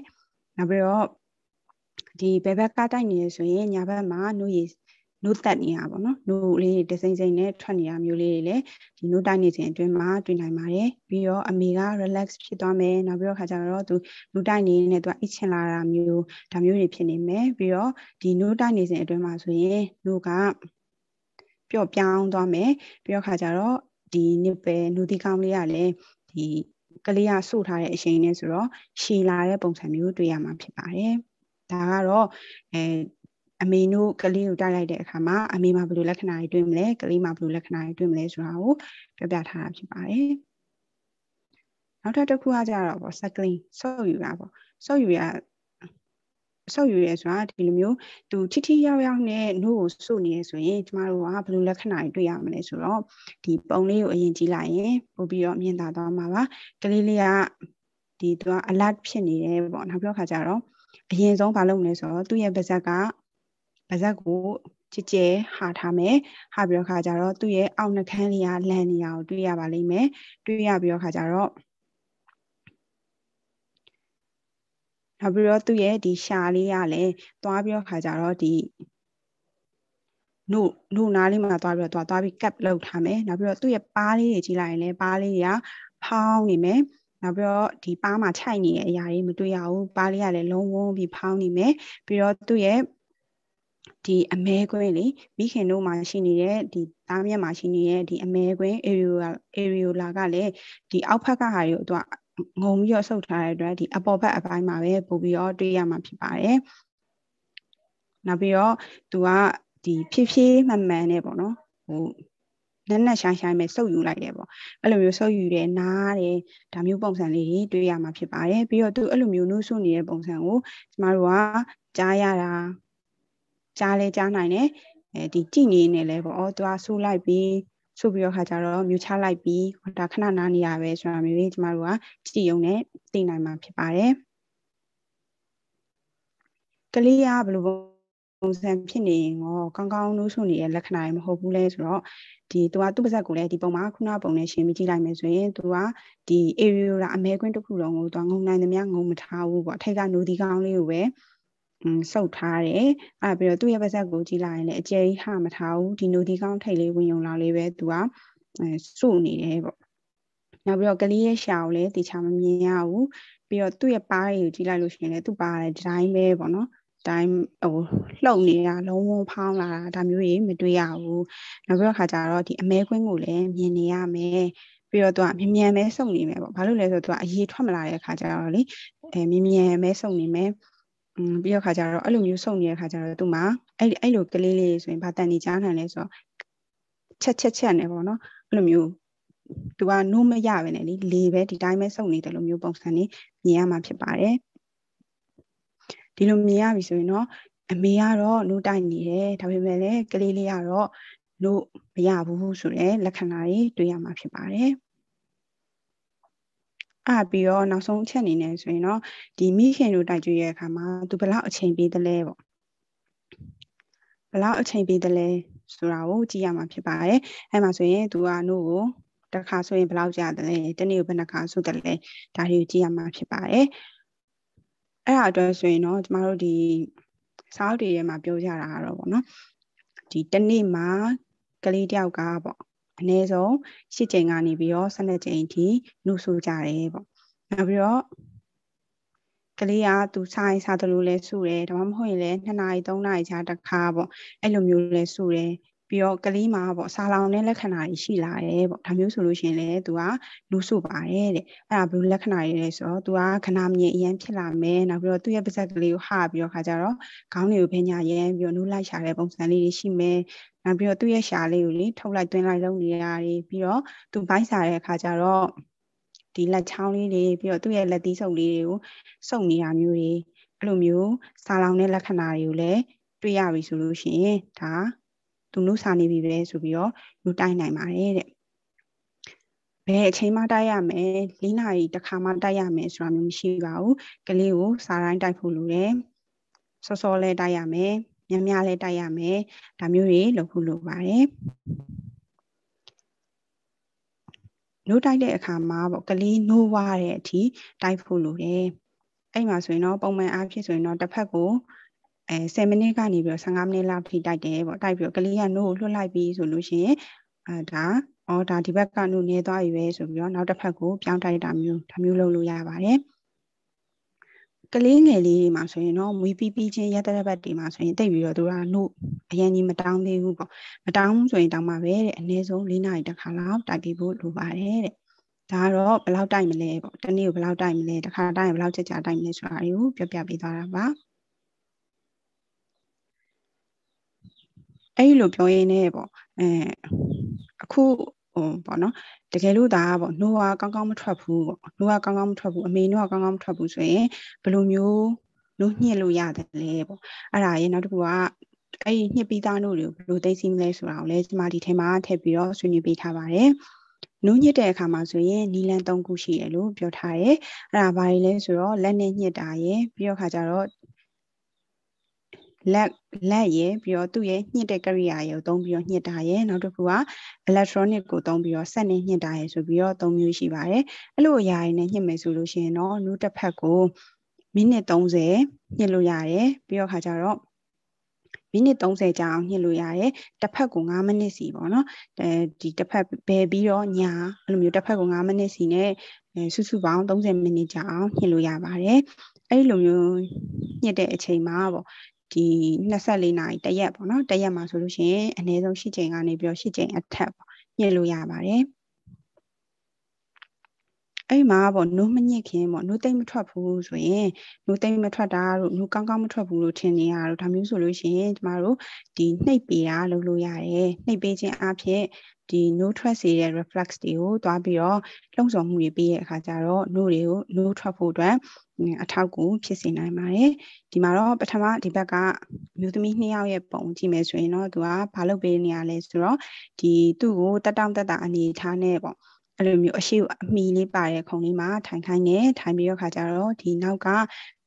နောက်ပြီးတော့ဒီဘဲဘက်ကတိုက်နေရဆိုရင်ညာဘက်မှာနှုတ်ရည်နို့တက်နေတာပေါ့နော်နို့လေးတစိမ့်စိမ့်နဲ့ထွက်နေတာမျိုးလေးတွေလည်းဒီနို့တိုက်နေခြင်းအတွင်းမှာတွေ့နိုင်ပါတယ်ပြီးတော့အမေက relax ဖြစ်သွားမယ်နောက်ပြီးတော့ခါကြတော့သူနို့တိုက်နေနေသူအိတ်ချင်လာတာမျိုးဒါမျိုးတွေဖြစ်နေမယ်ပြီးတော့ဒီနို့တိုက်နေခြင်းအတွင်းမှာဆိုရင်နို့ကပျော့ပြောင်းသွားမယ်ပြီးတော့ခါကြတော့ဒီနစ်ပဲနို့ဒီကောင်းလေးကလည်းဒီကလေးကစုထားတဲ့အချိန်နဲ့ဆိုတော့ရှည်လာတဲ့ပုံစံမျိုးတွေ့ရမှာဖြစ်ပါတယ်ဒါကတော့အဲအမေတို့ကလေးကိုတိုက်လိုက်တဲ့အခါမှာအမေမှာဘယ်လိုလက္ခဏာတွေတွေ့မလဲကလေးမှာဘယ်လိုလက္ခဏာတွေတွေ့မလဲဆိုတာကိုပြောပြထားတာဖြစ်ပါတယ်။နောက်ထပ်တစ်ခုကကြတော့ပေါ့ cycling ဆုပ်ယူတာပေါ့ဆုပ်ယူရဆုပ်ယူရဲဆိုတာဒီလိုမျိုးသူထိထိရောက်ရောက်နဲ့နှုတ်ကိုစုပ်နေရဆိုရင်ကျမတို့ကဘယ်လိုလက္ခဏာတွေတွေ့ရမလဲဆိုတော့ဒီပုံလေးကိုအရင်ကြည့်လိုက်ရင်ပို့ပြီးတော့မြင်သာသွားမှာပါကလေးလေးကဒီသူက alert ဖြစ်နေတယ်ပေါ့နောက်ပြောခါကြတော့အရင်ဆုံးမလုပ်လဲဆိုတော့သူ့ရဲ့ပါဇက်ကပါဇက်ကိုကြည်ကျဲဟာထားမယ်ဟာပြီးတော့ခါကြတော့သူ့ရဲ့အောက်နှခမ်းလေးကလန်နေရအောင်တွေ့ရပါလိမ့်မယ်တွေ့ရပြီးတော့ခါကြတော့နောက်ပြီးတော့သူ့ရဲ့ဒီရှာလေးရလဲသွားပြီးတော့ခါကြတော့ဒီနို့နို့နားလေးမှာသွားပြီးတော့သွားသွားပြီးကပ်လောက်ထားမယ်နောက်ပြီးတော့သူ့ရဲ့ပါးလေးတွေကြီးလိုက်ရင်လဲပါးလေးတွေကဖောင်းနေမယ်နောက်ပြီးတော့ဒီပါးမှာခြိုက်နေတဲ့အရာတွေမတွေ့ရဘူးပါးလေးကလည်းလုံးဝပြီးဖောင်းနေမယ်ပြီးတော့သူ့ရဲ့ဒီအမဲခွင်းလေမိခင်တို့မှာရှိနေတဲ့ဒီသားမြက်မှာရှိနေတဲ့ဒီအမဲခွင်း areola areola ကလည်းဒီအောက်ဖက်ကဟာတွေကိုသူကငုံပြီးတော့ဆုပ်ထားတဲ့အတွက်ဒီအပေါ်ဘက်အပိုင်းမှာပဲပို့ပြီးတော့တွေ့ရမှာဖြစ်ပါတယ်။နောက်ပြီးတော့သူကဒီဖြည်းဖြည်းမှန်မှန်နဲ့ပေါ့နော်။ဟိုနက်နက်ရှိုင်းရှိုင်းပဲဆုပ်ယူလိုက်တယ်ပေါ့အဲ့လိုမျိုးဆုပ်ယူတယ်နားတယ်ဒါမျိုးပုံစံလေးတွေတွေ့ရမှာဖြစ်ပါတယ်ပြီးတော့သူအဲ့လိုမျိုးနှုတ်ဆုနေတဲ့ပုံစံကိုကျမတို့ကကြားရတာကြားလဲကြားနိုင်တယ်အဲဒီကြည်နေနေလဲပေါ့ဩသူကဆိုးလိုက်ပြီးဆိုပြီးတော့ခါကြတော့မြူချလိုက်ပြီးဟိုဒါခဏနားနေရပဲဆိုတာမျိုးလေးကျမတို့ကကြည်ုံနဲ့သိနိုင်မှာဖြစ်ပါတယ်ကလေးကဘယ်လိုပုံစံဖြစ်နေရင်ရောကောင်းကောင်းလို့ဆိုနေတဲ့လက္ခဏာတွေမဟုတ်ဘူးလဲဆိုတော့ဒီသူကသူ့ပါဇက်ကိုလည်းဒီပုံမှာခုနပုံနဲ့ရှင်းပြီးကြည့်လိုက်မယ်ဆိုရင်သူကဒီ areola အမဲကွင်းတစ်ခုလုံးကိုသူကငုံနိုင်သမျှငုံမထားဘူးပေါ့အထက်ကနိုဒီကောင်းလေးကိုပဲစုပ်ထားတယ်အဲ့ပြီးတော့သူ့ရဲ့ပါဇက်ကိုကြည့်လိုက်ရင်လည်းအကျဲကြီးဟမထားဘူးဒီနိုဒီကောင်းထိတ်လေးဝင်ယုံလာလေးပဲသူကစုနေတယ်ပေါ့နောက်ပြီးတော့ကလေးရဲ့ရှာကိုလည်းတခြားမမြင်ရဘူးပြီးတော့သူ့ရဲ့ပါးတွေကိုကြည့်လိုက်လို့ရှိရင်လည်းသူ့ပါးလည်းဒီတိုင်းပဲပေါ့နော်တိုင်းဟိုလှုပ်နေတာလုံးဝဖောင်းလာတာဒါမျိုးကြီးမတွေ့ရဘူးနောက်ပြီးတော့ခါကြတော့ဒီအမဲခွင်းကိုလည်းမြင်နေရမယ်ပြီးတော့သူကမြ мян ပဲစုံနေမယ်ပေါ့ဘာလို့လဲဆိုတော့သူကအရေးထွက်မလာတဲ့ခါကြတော့လေအဲမြ мян ပဲစုံနေမယ်อืมပြီးတော့ခါကျတော့အဲ့လိုမျိုးစုံနေတဲ့ခါကျတော့သူ့မှာအဲ့အဲ့လိုကလေးလေးဆိုရင်ဘာတန်နေကြားနိုင်လဲဆိုတော့ချက်ချက်ချက်နေပေါ့နော်အဲ့လိုမျိုးသူကနိုးမရပဲနဲ့လေလေပဲဒီတိုင်းပဲစုံနေတယ်လို့မျိုးပုံစံနေမြင်ရမှာဖြစ်ပါတယ်ဒီလိုမြင်ရပြီဆိုရင်တော့အမေကတော့နိုးတိုက်နေတယ်ဒါပေမဲ့လည်းကလေးလေးကတော့နိုးမရဘူးဆိုတဲ့လက္ခဏာတွေတွေ့ရမှာဖြစ်ပါတယ်အဲ့ပြီးတော့နောက်ဆုံးအချက်အနေနဲ့ဆိုရင်တော့ဒီမိခင်တို့တိုက်ကြွရဲ့အခါမှာသူဘယ်လောက်အချိန်ပေးသလဲပေါ့ဘယ်လောက်အချိန်ပေးသလဲဆိုတာကိုကြည့်ရမှာဖြစ်ပါတယ်အဲ့မှာဆိုရင်သူကနို့ကိုတစ်ခါဆိုရင်ဘယ်လောက်ကြာသလဲတနေ့ကိုဘယ်နှခါဆိုသလဲဒါတွေကိုကြည့်ရမှာဖြစ်ပါတယ်အဲ့ဒါအတွက်ဆိုရင်တော့ကျမတို့ဒီစာအုပ်တွေထဲမှာပြောကြတာကတော့ဗောနော်ဒီတနေ့မှာကလေးတယောက်ကပေါ့အနည်းဆုံး၈ချိန်ကနေပြီးတော့၁၂ချိန်ထိနှုတ်ဆိုကြတယ်ပေါ့နောက်ပြီးတော့ကလေးကသူစားရင်စားသလိုလဲစုတယ်ဒါမှမဟုတ်ရင်လဲ2နာရီ3နာရီကြာတစ်ခါပေါ့အဲ့လိုမျိုးလဲစုတယ်ပြီးတော့ကလေးမှာပေါ့ဆာလောင်တဲ့လက္ခဏာကြီးရှိလာတယ်ပေါ့ဒါမျိုးဆိုလို့ရှင်လေသူကလူစုပါတယ်တဲ့အဲ့ဒါဘယ်လိုလက္ခဏာကြီးလဲဆိုတော့သူကခဏမြင်အရန်ဖြစ်လာမယ်နောက်ပြီးတော့သူ့ရဲ့ပါးစပ်ကလေးကိုဟပြီးတော့ခါကြတော့ခေါင်းတွေကိုဖင်ညာရန်ပြီးတော့နူးလိုက်ရှာတဲ့ပုံစံလေးတွေရှိမယ်နောက်ပြီးတော့သူ့ရဲ့ရှာလေးကိုလေထုတ်လိုက်သွင်းလိုက်လုပ်နေရတယ်ပြီးတော့သူဘိုက်စားတဲ့အခါကျတော့ဒီလက်ချောင်းလေးတွေပြီးတော့သူ့ရဲ့လက်သီးစုပ်လေးတွေကိုစုပ်နေတာမျိုးတွေအဲ့လိုမျိုးဆာလောင်တဲ့လက္ခဏာတွေကိုလည်းတွေ့ရပြီဆိုလို့ရှိရင်ဒါသူနှုတ်စာနေပြီပဲဆိုပြီးတော့လူတိုက်နိုင်ပါတယ်တဲ့ဘယ်အချိန်မှတိုက်ရမယ်၄နာရီတစ်ခါမှတိုက်ရမယ်ဆိုတာမျိုးမရှိပါဘူးကလေးကိုစားတိုင်းတိုက်ဖို့လိုတယ်စောစောလဲတိုက်ရမယ်များများလဲတိုက်ရမယ်ဒါမျိုးတွေလုပ်ဖို့လိုပါတယ်လို့တိုက်တဲ့အခါမှာပေါ့ကလေးနိုးဝါတဲ့အထိတိုက်ဖို့လိုတယ်အဲ့မှာဆိုရင်တော့ပုံမှန်အားဖြင့်ဆိုရင်တော့တစ်ဖက်ကိုအဲ10မိနစ်ကနေပြီးတော့15မိနစ်လောက်ထိတိုက်တယ်ပေါ့တိုက်ပြီးတော့ကလေးကနို့ကိုလွှတ်လိုက်ပြီးဆိုလို့ရှိရင်အဲဒါအော်ဒါဒီဘက်ကနို့နေသွားပြီပဲဆိုပြီးတော့နောက်တစ်ဖက်ကိုပြောင်းတိုက်တာမျိုးဒါမျိုးလုပ်လို့ရပါတယ်ကလေးငယ်လေးတွေမှာဆိုရင်တော့မွေးပြီးပြီးချင်းရတဲ့ဘက်တွေမှာဆိုရင်တိတ်ပြီးတော့သူကနို့အရင်ကြီးမတောင်းသေးဘူးပေါ့မတောင်းဆိုရင်တောင်းပါပဲတဲ့အနည်းဆုံး၄နာရီတစ်ခါလောက်တိုက်ပြီးဖို့လိုပါတယ်တဲ့ဒါကတော့ဘယ်လောက်တိုက်မလဲပေါ့တနေ့ကိုဘယ်လောက်တိုက်မလဲတစ်ခါတိုက်ရင်ဘယ်လောက်ချက်ချတိုက်မလဲဆိုတာတွေကိုပြောပြပေးသွားတာပါ။အဲ့လိုပြောရင်းနဲ့ပေါ့အဲအခုဟိုပေါ့နော်တကယ်လို့ဒါပေါ့နှိုးကကောင်းကောင်းမထွက်ဘူးပေါ့နှိုးကကောင်းကောင်းမထွက်ဘူးအမေနှိုးကကောင်းကောင်းမထွက်ဘူးဆိုရင်ဘယ်လိုမျိုးလို့ညှစ်လို့ရတယ်လဲပေါ့အဲ့ဒါရေနောက်တစ်ခုကအဲ့ဒီညှစ်ပြီးသားနှိုးတွေကိုဘယ်လိုသိသိမလဲဆိုတာကိုလည်းဒီမှာဒီထဲမှာထည့်ပြီးတော့ဆွေးနွေးပေးထားပါတယ်နူးညစ်တဲ့အခါမှာဆိုရင်နီလန်၃ခုရှိတယ်လို့ပြောထားတယ်။အဲ့ဒါဘာတွေလဲဆိုတော့လက်နဲ့ညစ်တာရယ်ပြီးတော့ခါကြတော့လက်လက်ရယ်ပြီးတော့သူ့ရဲ့ညှစ်တဲ့ကရိယာရယ်ကိုသုံးပြီးတော့ညှစ်တာရယ်နောက်တစ်ခုက electronic ကိုသုံးပြီးတော့ဆက်နဲ့ညှစ်တာရယ်ဆိုပြီးတော့သုံးမျိုးရှိပါတယ်အဲ့လိုအရာတွေနဲ့ညှစ်မယ်ဆိုလို့ရှိရင်တော့နူးတစ်ဖက်ကိုမိနစ်30ညှစ်လို့ရတယ်ပြီးတော့ခါကြတော့မိနစ်30ကြာအောင်ညှစ်လို့ရတယ်တစ်ဖက်ကို9မိနစ်စီပေါ့နော်အဲဒီတစ်ဖက်ဘယ်ပြီးတော့ညာအဲ့လိုမျိုးတစ်ဖက်ကို9မိနစ်စီနဲ့စုစုပေါင်း30မိနစ်ကြာအောင်ညှစ်လို့ရပါတယ်အဲ့လိုမျိုးညှစ်တဲ့အချိန်မှာပေါ့ဒီ24နာရီတရက်ပေါ့နော်တရက်မှာဆိုလို့ရှိရင် အနည်းဆုံး8ချိန်ကနေပြီးတော့8ချိန်အထက်ပေါ့ညှစ်လို့ရပါတယ်အဲ့မှာပေါ့နိုးမညစ်ခင်ပေါ့နိုးတိတ်မထွက်ဘူးဆိုရင်နိုးတိတ်မထွက်တာတို့နိုးကောင်းကောင်းမထွက်ဘူးလို့ထင်နေရတော့ဒါမျိုးဆိုလို့ရှိရင်ကျမတို့ဒီနှိပ်ပေးတာလုပ်လို့ရတယ်နှိပ်ပေးခြင်းအဖြစ်ဒီ no ထွက်စေတဲ့ reflex တွေကိုတွားပြီးတော့လှုံ့ဆော်မှုတွေပေးရတဲ့အခါကျတော့ no တွေကို no ထွက်ဖို့အတွက်အထောက်ကူဖြစ်စေနိုင်ပါတယ်ဒီမှာတော့ပထမဒီဘက်ကမျိုးသမီးနှစ်ယောက်ရဲ့ပုံကြည့်မယ်ဆိုရင်တော့သူကဘာလုပ်ပေးနေရလဲဆိုတော့ဒီသူ့ကိုတက်တောင့်တက်တာအနေထားနဲ့ပေါ့အဲ့လိုမျိုးအရှိအမီလေးပါတဲ့ခုံလေးမှာထိုင်ခိုင်းတယ်ထိုင်ပြီးတော့ခါကြတော့ဒီနောက်က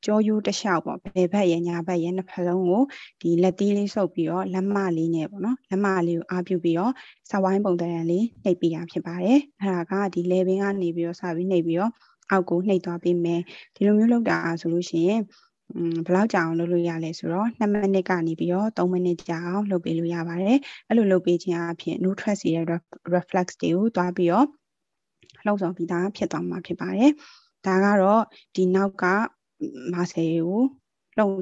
ကြောရိုးတစ်လျှောက်ပေါ့ဘယ်ဘက်ရညာဘက်ရနှစ်ဖက်လုံးကိုဒီလက်သေးလေးဆုပ်ပြီးတော့လက်မလေးနဲ့ပေါ့နော်လက်မလေးကိုအားပြုပြီးတော့စဝိုင်းပုံတရံလေးနှိပ်ပြရဖြစ်ပါတယ်အဲ့ဒါကဒီလေဘင်းကနေပြီးတော့စပြီးနှိပ်ပြီးတော့အောက်ကိုနှိပ်သွားပေးမယ်ဒီလိုမျိုးလုပ်တာဆိုလို့ရှိရင်ဘယ်လောက်ကြာအောင်လုပ်လို့ရလဲဆိုတော့2မိနစ်ကနေပြီးတော့3မိနစ်ကြာအောင်လုပ်ပေးလို့ရပါတယ်အဲ့လိုလုပ်ပေးခြင်းအပြင် no trace ရဲ့ reflex တွေကိုတွားပြီးတော့လှုပ်ဆောင်ပြီးသားဖြစ်သွားမှာဖြစ်ပါတယ်။ဒါကတော့ဒီနောက်ကမာဆယ်ကိုလှုပ်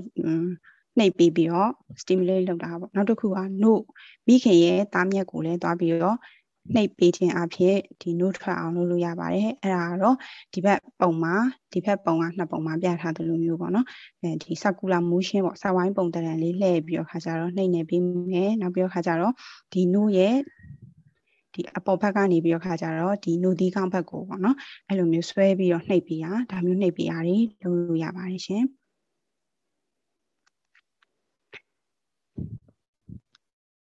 နှိပ်ပေးပြီးတော့ stimulate လုပ်တာပေါ့နောက်တစ်ခုက note မိခင်ရဲ့တားမြက်ကိုလည်းသွားပြီးတော့နှိပ်ပေးခြင်းအဖြစ်ဒီ note ထွက်အောင်လုပ်လို့ရပါတယ်အဲ့ဒါကတော့ဒီဘက်ပုံမှာဒီဘက်ပုံကနှစ်ပုံမှာပြထားသလိုမျိုးပေါ့နော်အဲဒီ circular motion ပေါ့စဝိုင်းပုံတရံလေးလှည့်ပြီးတော့ခါကြတော့နှိပ်နေပြီးမယ်နောက်ပြီးတော့ခါကြတော့ဒီ note ရဲ့ဒီအပေါ်ဘက်ကနေပြီးတော့ခါကြတော့ဒီနိုသီးခေါင်းဘက်ကိုပေါ့နော်အဲ့လိုမျိုးဆွဲပြီးတော့နှိပ်ပေးတာဒါမျိုးနှိပ်ပေးတာတွေလုပ်လို့ရပါတယ်ရှင်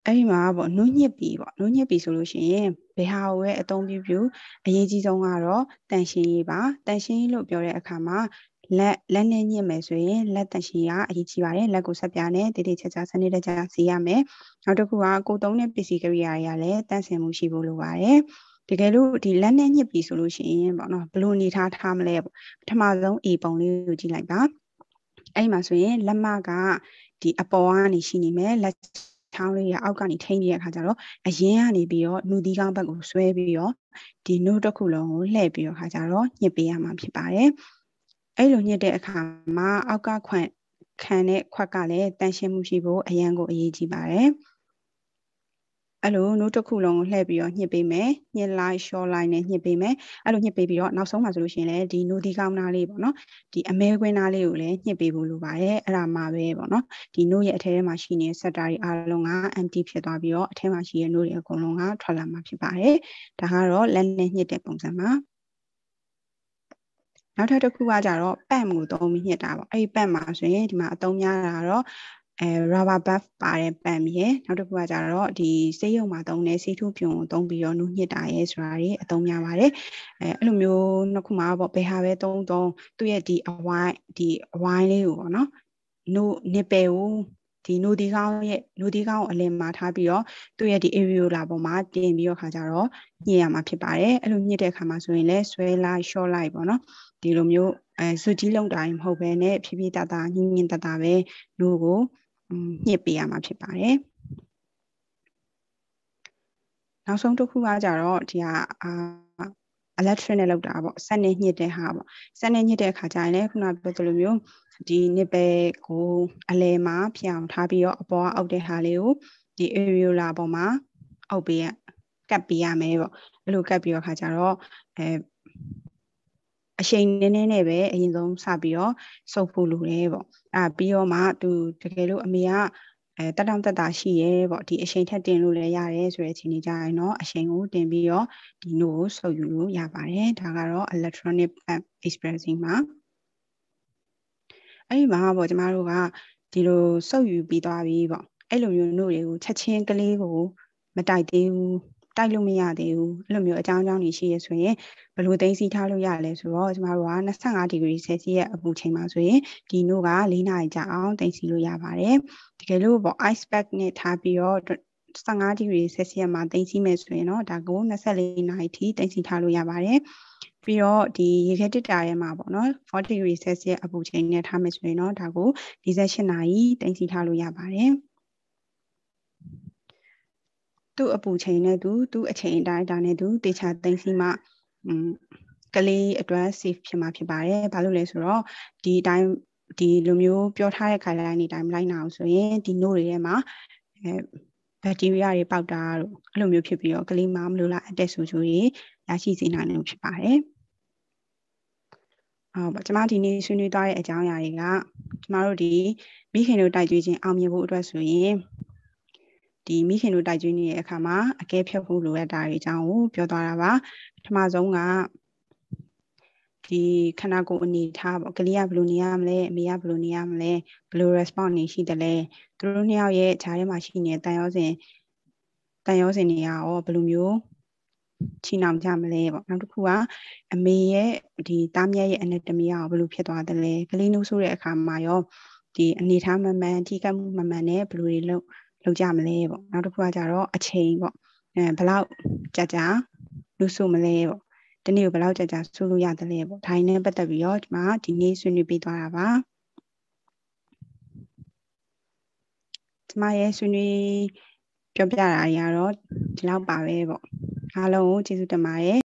အဲ့ဒီမှာပေါ့နုညစ်ပြီပေါ့နုညစ်ပြီဆိုလို့ရှိရင်ဘယ်ဟာကိုပဲအသုံးပြုပြုအရေးကြီးဆုံးကတော့တန်ရှင်းရေးပါတန်ရှင်းရေးလို့ပြောတဲ့အခါမှာလက်လက်နဲ့ညှစ်မယ်ဆိုရင်လက်သက်ရှည်ကအရေးကြီးပါတယ်လက်ကိုဆက်ပြားနဲ့တိတိကျကျစနစ်တကျစီရမယ်နောက်တစ်ခုကကိုသုံးတဲ့ပစ္စည်းကိရိယာတွေကလည်းတန့်စင်မှုရှိဖို့လိုပါတယ်တကယ်လို့ဒီလက်နဲ့ညှစ်ပြီဆိုလို့ရှိရင်ပေါ့နော်ဘယ်လိုအနေထားထားမလဲပေါ့ပထမဆုံးအေပုံလေးကိုကြည့်လိုက်ပါအဲ့မှာဆိုရင်လက်မကဒီအပေါ်ကနေရှိနေမယ်လက်ချောင်းလေးရအောက်ကနေထိန်းနေတဲ့အခါကျတော့အရင်ကနေပြီးတော့နှူသီးကောင်းဘက်ကိုဆွဲပြီးတော့ဒီနှုတ်တစ်ခုလုံးကိုလှည့်ပြီးတော့ခါကျတော့ညှစ်ပေးရမှာဖြစ်ပါတယ်။အဲ့လိုညှစ်တဲ့အခါမှာ အောက်ကခွန့်ခံတဲ့ခွက်ကလည်းတန်ရှင်းမှုရှိဖို့အရန်ကိုအရေးကြီးပါတယ်အဲ့လိုနို့တစ်ခုလုံးကိုလှည့်ပြီးတော့ညှစ်ပေးမယ်ညှစ်လိုက် short line နဲ့ညှစ်ပေးမယ်အဲ့လိုညှစ်ပေးပြီးတော့နောက်ဆုံးမှာဆိုလို့ရှိရင်လည်းဒီနို့ဒီကောင်းနာလေးပေါ့နော်ဒီအမဲခွင်းနာလေးကိုလည်းညှစ်ပေးဖို့လိုပါတယ်အဲ့ဒါမှပဲပေါ့နော်ဒီနို့ရဲ့အထဲထဲမှာရှိနေတဲ့ sector တွေအားလုံးက empty ဖြစ်သွားပြီးတော့အထဲမှာရှိတဲ့နို့တွေအကုန်လုံးကထွက်လာမှာဖြစ်ပါတယ်ဒါကတော့လက်နဲ့ညှစ်တဲ့ပုံစံပါနောက်ထပ်တစ်ခုကကြတော့ pant ကိုသုံးပြီးညှစ်တာပေါ့အဲ့ဒီ pant မှာဆိုရင်ဒီမှာအသုံးများတာတော့အဲ rubber bath ပါတယ် pant ရယ်နောက်တစ်ခုကကြတော့ဒီဆေးရုံမှာသုံးတဲ့ဆေးထုပ်ပြုံကိုသုံးပြီးတော့နူးညှစ်တာရယ်ဆိုတာတွေအသုံးများပါတယ်အဲအဲ့လိုမျိုးနှစ်ခုမှာပေါ့ဘယ်ဟာပဲသုံးသုံးသူ့ရဲ့ဒီအဝိုင်းဒီအဝိုင်းလေးကိုပေါ့နော် no nipple ကိုဒီနိုဒီကောင်းရဲ့နိုဒီကောင်းကိုအလင်မှာထားပြီးတော့သူ့ရဲ့ဒီ areola ပေါ်မှာတင်ပြီးတော့ခါကြတော့ညှစ်ရမှာဖြစ်ပါတယ်အဲ့လိုညှစ်တဲ့အခါမှာဆိုရင်လည်းဆွဲလိုက် short လိုက်ပေါ့နော်ဒီလိုမျိုးအဲစွတ်ကြီးလုံးတိုင်းမဟုတ်ဘဲနဲ့ဖြည်းဖြည်းတတညင်ညင်တတပဲနို့ကိုညှစ်ပေးရမှာဖြစ်ပါတယ်နောက်ဆုံးတစ်ခုကကြတော့ဒီကအာ electric နဲ့လောက်တာပေါ့စက်နဲ့ညှစ်တဲ့ဟာပေါ့စက်နဲ့ညှစ်တဲ့အခါကျရင်လည်းခုနပြောသလိုမျိုးဒီနစ်ပဲကိုအလဲမှာဖြောင်ထားပြီးတော့အပေါ်ကအောက်တဲ့ဟာလေးကိုဒီ areola ပေါ်မှာအောက်ပေးရကပ်ပေးရမယ်ပေါ့အဲ့လိုကပ်ပြီးတော့ခါကျတော့အဲအချိန်နည်းနည်းနဲ့ပဲအရင်ဆုံးစပြီးတော့စုပ်ဖို့လိုတယ်ပေါ့အာပြီးတော့မှသူတကယ်လို့အမေကအဲတက်တောင့်တက်တာရှိရဲပေါ့ဒီအချိန်ထက်တင်လို့လည်းရတယ်ဆိုတဲ့အချိန်ကြီးကြရင်တော့အချိန်ကိုတင်ပြီးတော့ဒီ note ကိုဆုပ်ယူလို့ရပါတယ်ဒါကတော့ electronic expressing မှာအဲ့ဒီမှာပေါ့ကျမတို့ကဒီလိုဆုပ်ယူပြီးသွားပြီပေါ့အဲ့လိုမျိုး note တွေကိုချက်ချင်းကလေးကို မတိုက်သေးဘူးတိုက်လို့မရသေးဘူးအဲ့လိုမျိုးအကြောင်းအကြောင်းတွေရှိရဆိုရင်ဘယ်လိုသိသိထားလို့ရလဲဆိုတော့ကျမတို့က25ဒီဂရီဆယ်စီယက်အပူချိန်မှာဆိုရင်ဒီနို့က4နာရီကြာအောင်သိသိလို့ရပါတယ်တကယ်လို့ပေါ့ ice pack နဲ့ထားပြီးတော့25ဒီဂရီဆယ်စီယက်မှာသိသိမယ်ဆိုရင်တော့ဒါကို24နာရီထိသိသိထားလို့ရပါတယ်ပြီးတော့ဒီရေခဲတစ်တာထဲမှာပေါ့နော်40 degree celsius အပူချိန်နဲ့ထားမယ်ဆိုရင်တော့ဒါကို48နာရီတင်စီထားလို့ရပါတယ်။သူ့အပူချိန်နဲ့သူသူ့အချိန်အတိုင်းအတာနဲ့သူတေချာသိမ့်စီမှอืมကလေးအတွက် safe ဖြစ်မှာဖြစ်ပါတယ်။ဘာလို့လဲဆိုတော့ဒီအတိုင်းဒီလိုမျိုးပြောထားတဲ့ guideline တွေအတိုင်းမလိုက်နိုင်အောင်ဆိုရင်ဒီ note တွေထဲမှာအဲဘက်တီးရီးယားတွေပေါက်တာတို့အဲ့လိုမျိုးဖြစ်ပြီးတော့ကလေးမမလို့လားအတက်ဆူဆူတွေရရှိစေနိုင်လို့ဖြစ်ပါတယ်။အော်ကျွန်မဒီနေ့ဆွေးနွေးသွားတဲ့အကြောင်းအရာတွေကကျွန်မတို့ဒီမိခင်တို့တိုက်ကြွေးခြင်းအောင်မြင်ဖို့အတွက်ဆိုရင်ဒီမိခင်တို့တိုက်ကျွေးနေတဲ့အခါမှာအကဲဖြတ်ဖို့လိုအပ်တာတွေအကြောင်းကိုပြောသွားတာပါပထမဆုံးကဒီခန္ဓာကိုယ်အနေထားပေါ့ကလေးကဘယ်လိုနေရမလဲအမေကဘယ်လိုနေရမလဲဘယ်လို response နေရှိတယ်လဲသူတို့နှစ်ယောက်ရဲ့ခြေထဲမှာရှိနေတဲ့တန်ရောစဉ်တန်ရောစဉ်တွေကရောဘယ်လိုမျိုးချီနှောင်ကြမလဲပေါ့နောက်တစ်ခုကအမေရဲ့ဒီသားမြတ်ရဲ့ anatomy ကဘယ်လိုဖြစ်သွားတယ်လဲကလေးနှုတ်ဆိုးတဲ့အခါမှာရောဒီအနေထားမမှန်ထိကတ်မှုမမှန်နဲ့ဘယ်လိုတွေလုပ်လုပ်ကြမလဲပေါ့နောက်တစ်ခုကကြတော့အချိန်ပေါ့အဲဘလောက်ကြာကြာလူစုမလဲပေါ့ဒီနေ့ကိုဘလောက်ကြာကြာစုလို့ရတယ်လဲပေါ့ဒါနဲ့ပတ်သက်ပြီးတော့ဒီမှာဒီနေ့ဆွေးနွေးပေးသွားတာပါဒီမှာရဲ့ဆွေးနွေးပြောပြတာတွေကတော့ဒီလောက်ပါပဲပေါ့အားလုံးကိုကျေးဇူးတင်ပါတယ်